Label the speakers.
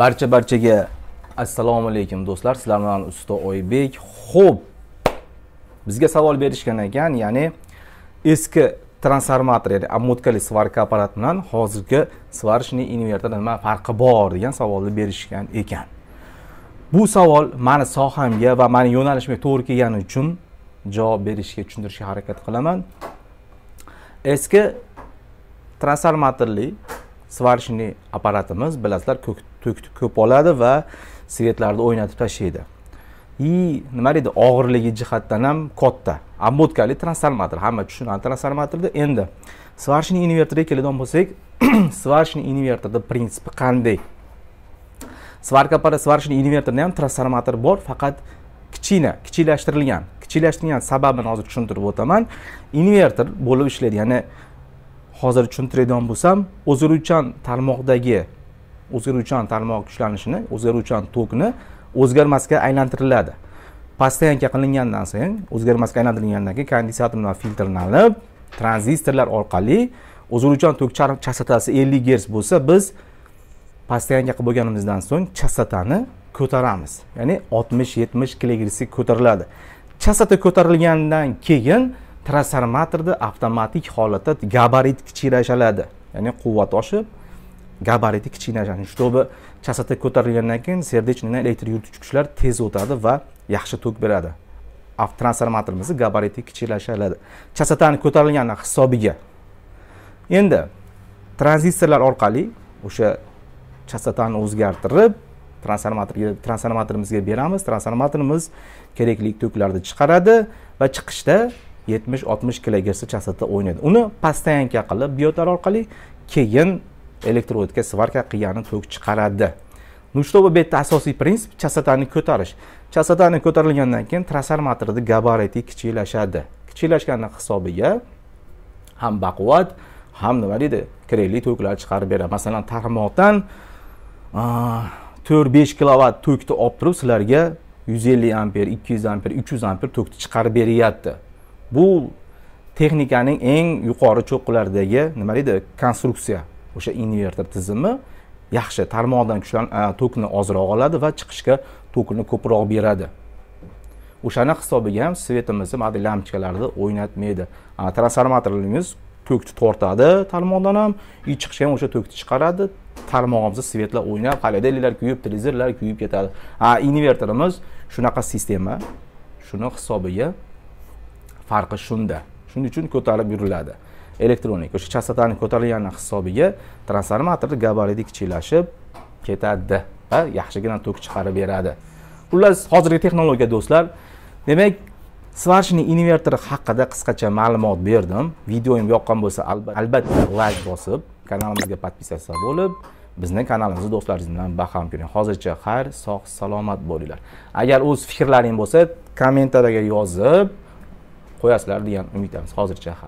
Speaker 1: barcha barchaga assalomu alaykum do'stlar sizlar bilan usta oybek ho'p bizga savol berishgan ekan ya'ni eski transformator ya'ni обмоткали svarka apparat bilan hozirgi svarishniy inverter nima farqi bor degan savolni berishgan ekan bu savol mani sohamga va mani yo'nalishimga to'g'ri kelgani uchun javob berishga tushuntirishga harakat qilaman eski transformatorli svarishniy apparatimiz bilasizlar ko'k to'kitib ko'p oladi va svetlarni o'ynatib tashlaydi и nima deydi og'irligi jihatdan ham katta обмоткали transformator hamma tushunadi transformatorni endi svarchniy invertorga keladigan bo'lsak svarchniy invertorni prinsipi qanday svarka svarchniy invertorda ham transformator bor faqat kichkina kichiklashtirilgan kichiklashtirilgan sababini hozir tushuntirib o'taman invertor bo'lib ishlaydi ya'ni hozir tushuntiradigan bo'lsam o'ziruvchan tarmoqdagi o'zgaruvchan tarmoq kuchlanishini o'zgaruvchan tokni o'zgarmasga aylantiriladi pastyanka qilingandan so'ng o'zgarmasga aylantirilgandan keyin kondensatorlar filtrlanib tranzistorlar orqali o'zgaruvchan tok chastotasi ellik gerts bo'lsa biz pastyanka qilib bo'lganimizdan so'ng chastotani ko'taramiz ya'ni oltmish yetmish kilogertsga ko'tariladi chastota ko'tarilgandan keyin transformatorni avtomatik holatda gabarit kichiklashadi ya'ni quvvat oshib gabariti kichkina ya'ni shtobi chastota ko'tarilgandan keyin сердечный elektr yurituvchi kuchlar tez o'tadi va yaxshi tok beradi transformatorimizni gabariti kichiklashadi chastotani ko'tarilgani hisobiga endi tranzistorlar orqali o'sha chastotani o'zgartirib transformatorga transformatorimizga beramiz transformatorimiz kerakli toklarni chiqaradi va chiqishda yetmish oltmish kilogersa chastotda o'ynaydi uni pastyanka qilib biotar orqali keyin elektrovodga svarka qilgani tok chiqaradi ну чтобы bu yerda asosiy prinsip chastotani ko'tarish chastotani ko'tarilgandan keyin transformatorni gabariti kichiklashadi kichiklashgani hisobiga ham baquvvat ham nima deydi kerakli toklar chiqarib beradi masalan tarmoqdan to'rt besh kilovatt tokni olib turib sizlarga yuz ellik amper ikki yuz amper uch yuz amper tokni chiqarib beryapti bu texnikaning eng yuqori cho'qqilaridagi nima deydi konstruksiya o'sha inverter tizimi yaxshi tarmoqdan kuchlan e, tokni ozroq oladi va chiqishga tokni ko'proq beradi o'shani hisobiga ham svetimizni mana lampochkalarni o'ynatmaydi e, transformatorimiz tokni tortadi tarmoqdan ham и chiqishga ham o'sha tokni chiqaradi tarmog'imizni svetlar o'ynab holodilniklar kuyib televizorlar kuyib ketadi a e, inverterimiz shunaqa sistema shuni hisobiga farqi shunda shuning uchun ko'tarib yuriladi elektronik o'sha chastotani ko'tarilgani hisobiga transformatorni gabariti kichiklashib ketadi va yaxshigina tok chiqarib beradi xullas hozirgi texnologiya do'stlar demak svarchni invertori haqida qisqacha ma'lumot berdim videoyim yoqqan bo'lsa albatta layk bosib kanalimizga подписаться bo'lib bizni kanalimizni do'stlaringiz bilan baham ko'ring hozircha xayr sog' salomat bo'linglar agar o'z fikrlaring bo'lsa kommentariyaga yozib qo'yasizlar degan umiddamiz hozircha xayr